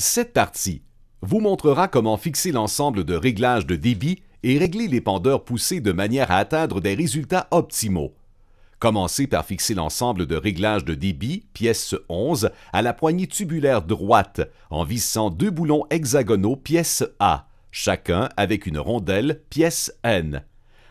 Cette partie vous montrera comment fixer l'ensemble de réglages de débit et régler les pendeurs poussés de manière à atteindre des résultats optimaux. Commencez par fixer l'ensemble de réglages de débit, pièce 11, à la poignée tubulaire droite en vissant deux boulons hexagonaux pièce A, chacun avec une rondelle pièce N.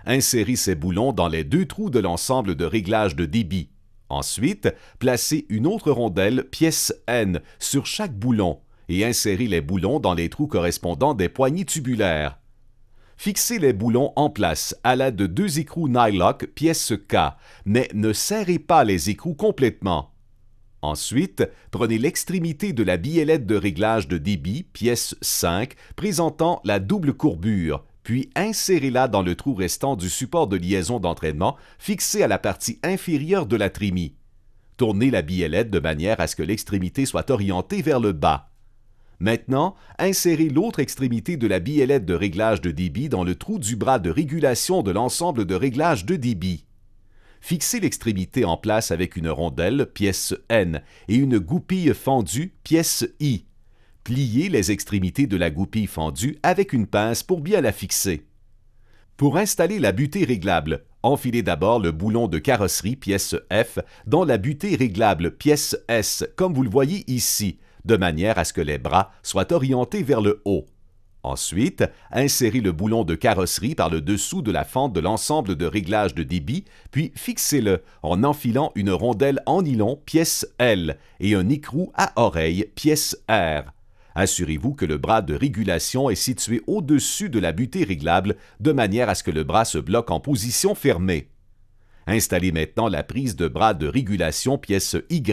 Insérez ces boulons dans les deux trous de l'ensemble de réglages de débit. Ensuite, placez une autre rondelle pièce N sur chaque boulon et insérez les boulons dans les trous correspondants des poignées tubulaires. Fixez les boulons en place à l'aide de deux écrous Nylock pièce K, mais ne serrez pas les écrous complètement. Ensuite, prenez l'extrémité de la biellette de réglage de débit pièce 5 présentant la double courbure, puis insérez-la dans le trou restant du support de liaison d'entraînement fixé à la partie inférieure de la trémie. Tournez la biellette de manière à ce que l'extrémité soit orientée vers le bas. Maintenant, insérez l'autre extrémité de la biellette de réglage de débit dans le trou du bras de régulation de l'ensemble de réglage de débit. Fixez l'extrémité en place avec une rondelle, pièce N, et une goupille fendue, pièce I. Pliez les extrémités de la goupille fendue avec une pince pour bien la fixer. Pour installer la butée réglable, enfilez d'abord le boulon de carrosserie pièce F dans la butée réglable pièce S, comme vous le voyez ici, de manière à ce que les bras soient orientés vers le haut. Ensuite, insérez le boulon de carrosserie par le dessous de la fente de l'ensemble de réglage de débit, puis fixez-le en enfilant une rondelle en nylon pièce L et un écrou à oreille pièce R. Assurez-vous que le bras de régulation est situé au-dessus de la butée réglable de manière à ce que le bras se bloque en position fermée. Installez maintenant la prise de bras de régulation pièce Y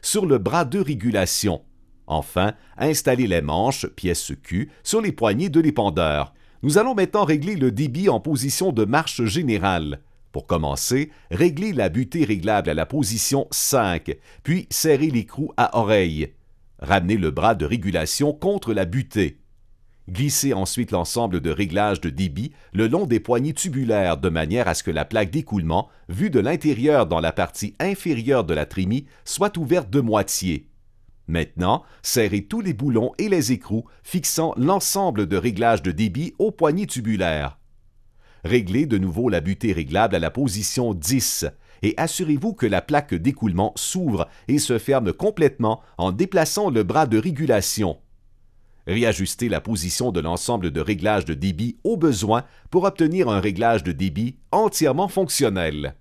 sur le bras de régulation. Enfin, installez les manches, pièces Q, sur les poignées de l'épandeur. Nous allons maintenant régler le débit en position de marche générale. Pour commencer, réglez la butée réglable à la position 5, puis serrez l'écrou à oreille. Ramenez le bras de régulation contre la butée. Glissez ensuite l'ensemble de réglages de débit le long des poignées tubulaires de manière à ce que la plaque d'écoulement, vue de l'intérieur dans la partie inférieure de la trémie, soit ouverte de moitié. Maintenant, serrez tous les boulons et les écrous, fixant l'ensemble de réglages de débit aux poignées tubulaires. Réglez de nouveau la butée réglable à la position 10 et assurez-vous que la plaque d'écoulement s'ouvre et se ferme complètement en déplaçant le bras de régulation. Réajustez la position de l'ensemble de réglages de débit au besoin pour obtenir un réglage de débit entièrement fonctionnel.